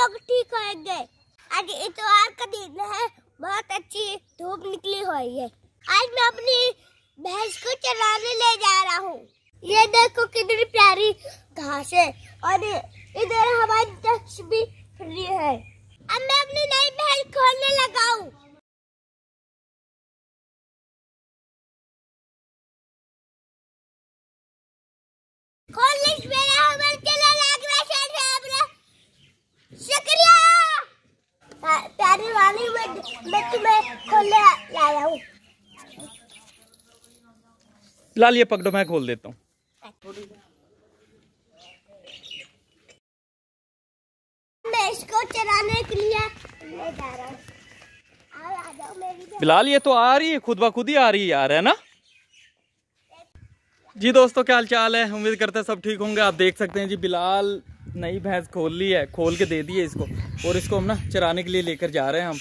लोग ठीक हो गए आज इतवार का दिन है बहुत अच्छी धूप निकली हुई है आज मैं अपनी भैंस को चराने ले जा रहा हूँ ये देखो कितनी प्यारी घास है और इधर हमारी टच भी फ्री है मैं तुम्हें लाया हूँ लाल ये पकड़ो मैं खोल देता हूँ बिलाल ये तो आ रही है खुद ब खुद ही आ रही है यार है ना जी दोस्तों क्या हाल चाल है उम्मीद करते हैं सब ठीक होंगे आप देख सकते हैं जी बिलाल नई भैंस खोल ली है खोल के दे दी है इसको और इसको हम ना चराने के लिए लेकर जा रहे हैं हम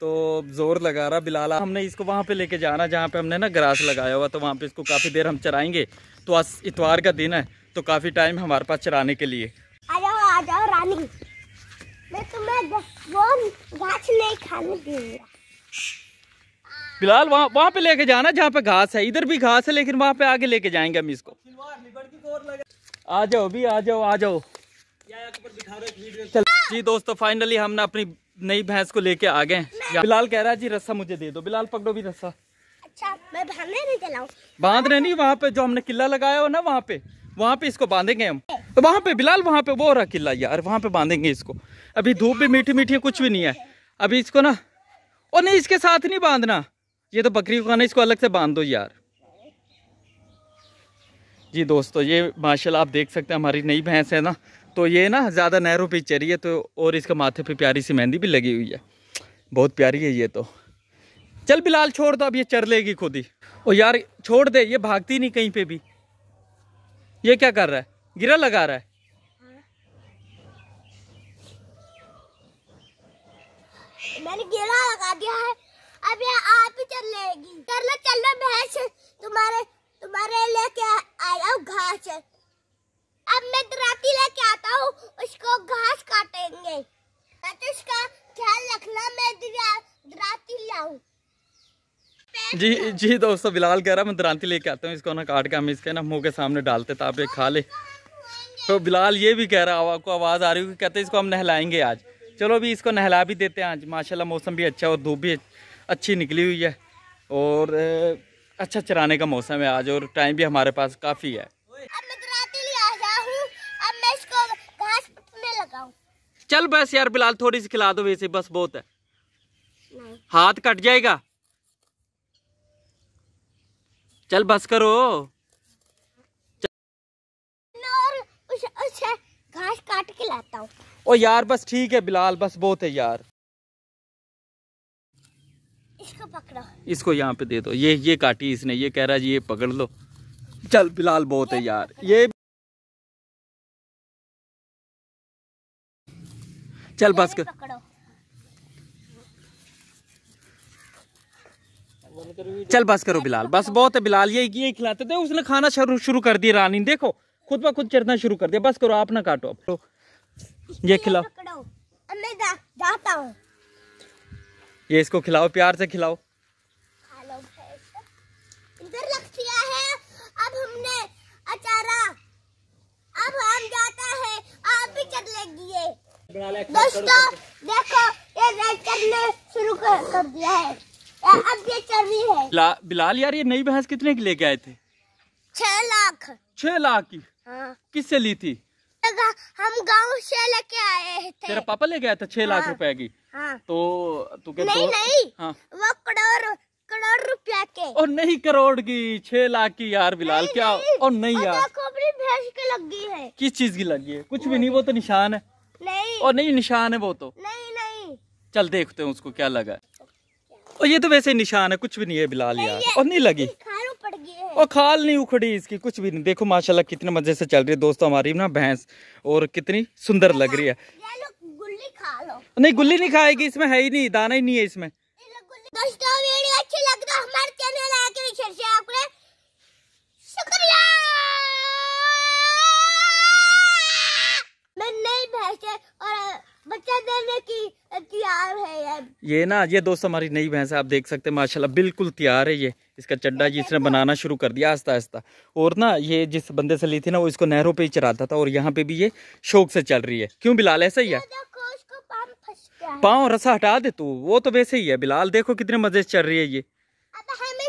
तो ज़ोर लगा रहा बिलाला हमने इसको वहाँ पे लेके जाना जहाँ पे हमने ना ग्रास लगाया हुआ तो वहाँ पे इसको काफ़ी देर हम चराएंगे तो आज इतवार का दिन है तो काफ़ी टाइम हमारे पास चराने के लिए आ जाओ आ जाओ रानी मैं तुम्हें घास नहीं खाने दूंगा बिलाल वहाँ वहाँ पे लेके जाना जहाँ पे घास है इधर भी घास है लेकिन वहाँ पे आगे लेके जाएंगे हम इसको आ जाओ भी आ जाओ आ जाओ तो जी दोस्तों फाइनली हमने अपनी नई भैंस को लेके आ गए बिलाल कह रहा है जी रस्सा मुझे दे दो बिलाल पकड़ो भी रस्सा अच्छा मैं नहीं बांध रहे नहीं वहाँ पे जो हमने किला लगाया हो ना वहाँ पे वहाँ पे इसको बांधेंगे हम तो वहाँ पे बिलाल वहाँ पे वो रहा किला यार वहाँ पे बांधेंगे इसको अभी धूप भी मीठी मीठी है कुछ भी नहीं है अभी इसको ना और नहीं इसके साथ नहीं बांधना ये तो बकरी को खाना इसको अलग से बांध दो यार जी दोस्तों ये माशाल्लाह आप देख सकते हैं हमारी नई भैंस है ना तो ये ना ज़्यादा नहरों पिक्चर ही है तो और इसके माथे पे प्यारी सी मेहंदी भी लगी हुई है बहुत प्यारी है ये तो चल बिलाल छोड़ दो अब ये चर लेगी खुद ही और यार छोड़ दे ये भागती नहीं कहीं पे भी ये क्या कर रहा है गिरा लगा रहा है मैंने गिरा लगा दिया है अब ये आप ही चल लेगी चलो चलो भैंस तुम्हारे तुम्हारे लेके आया घास अब मैं दराती लेके आता हूँ उसको घास काटेंगे उसका ख्याल रखना मैं दराती लाऊ जी जी दोस्तों बिलाल कह रहा मैं दरांती लेके आता हूँ इसको ना काट के हम इसके ना मुंह के सामने डालते तापे खा ले तो बिलाल ये भी कह रहा है आपको आवाज़ आ रही होगी कहते इसको हम नहलाएंगे आज चलो भी इसको नहला भी देते हैं आज माशाल्लाह मौसम भी अच्छा और धूप भी अच्छी निकली हुई है और अच्छा चराने का मौसम है आज और टाइम भी हमारे पास काफ़ी है चल बस यार बिलाल थोड़ी सी खिला दो वैसे बस बहुत है हाथ कट जाएगा चल बस करो घास काट के लाता हूँ ओ यार बस ठीक है बिलाल बस बहुत है यार इसको पकड़ो इसको यहाँ पे दे दो ये ये काटी इसने ये कह रहा है ये पकड़ लो चल बिलाल बहुत है यार ये चल बस कर चल बस करो बिलाल बस बहुत है बिलाल ये ये खिलाते थे उसने खाना शुरू शुरू कर दिया रानी देखो खुद ब खुद चढ़ना शुरू कर दिया बस करो आप ना काटो आप ये खिलाओ ये इसको खिलाओ प्यार से खिलाओ इधर लगती है बना लिया दोस्तों देखो ये रेड करने शुरू कर, कर दिया है अब ये चल रही है बिलाल यार ये नई भैंस कितने की लेके आए थे छह लाख छह लाख की हाँ। किससे ली थी हम गांव से लेके आए थे तेरा पापा ले गया था छह लाख हाँ। रुपए की हाँ। तो तू तो कहते नहीं तो- नहीं हाँ, वो करोड़ करोड़ रुपया के और नहीं करोड़ की छह लाख की यार बिलाल क्या और नहीं यार अपनी भैंस की लगी है किस चीज की लगी है कुछ भी नहीं वो तो निशान है और नहीं निशान है वो तो नहीं नहीं चल देखते हैं उसको क्या लगा और ये तो वैसे निशान है कुछ भी नहीं है बिलाल यार और नहीं लगी और खाल नहीं उखड़ी इसकी कुछ भी नहीं देखो माशाल्लाह कितने मजे से चल रही है दोस्तों हमारी ना भैंस और कितनी सुंदर लग रही है गुल्ली खा लो नहीं गुल्ली नहीं खाएगी इसमें है ही नहीं दाना ही नहीं है इसमें दोस्तों वीडियो अच्छी लग तो हमारे चैनल ये ना ये दोस्त हमारी नई भैंस है आप देख सकते हैं माशाल्लाह बिल्कुल तैयार है ये इसका चड्डा जी इसने बनाना शुरू कर दिया आस्ता आस्ता और ना ये जिस बंदे से ली थी ना वो इसको नहरों पे ही चराता था और यहाँ पे भी ये शौक से चल रही है क्यों बिलाल ऐसा ही है पाँव रसा हटा दे तू वो तो वैसे ही है बिलाल देखो कितने मजे से चल रही है ये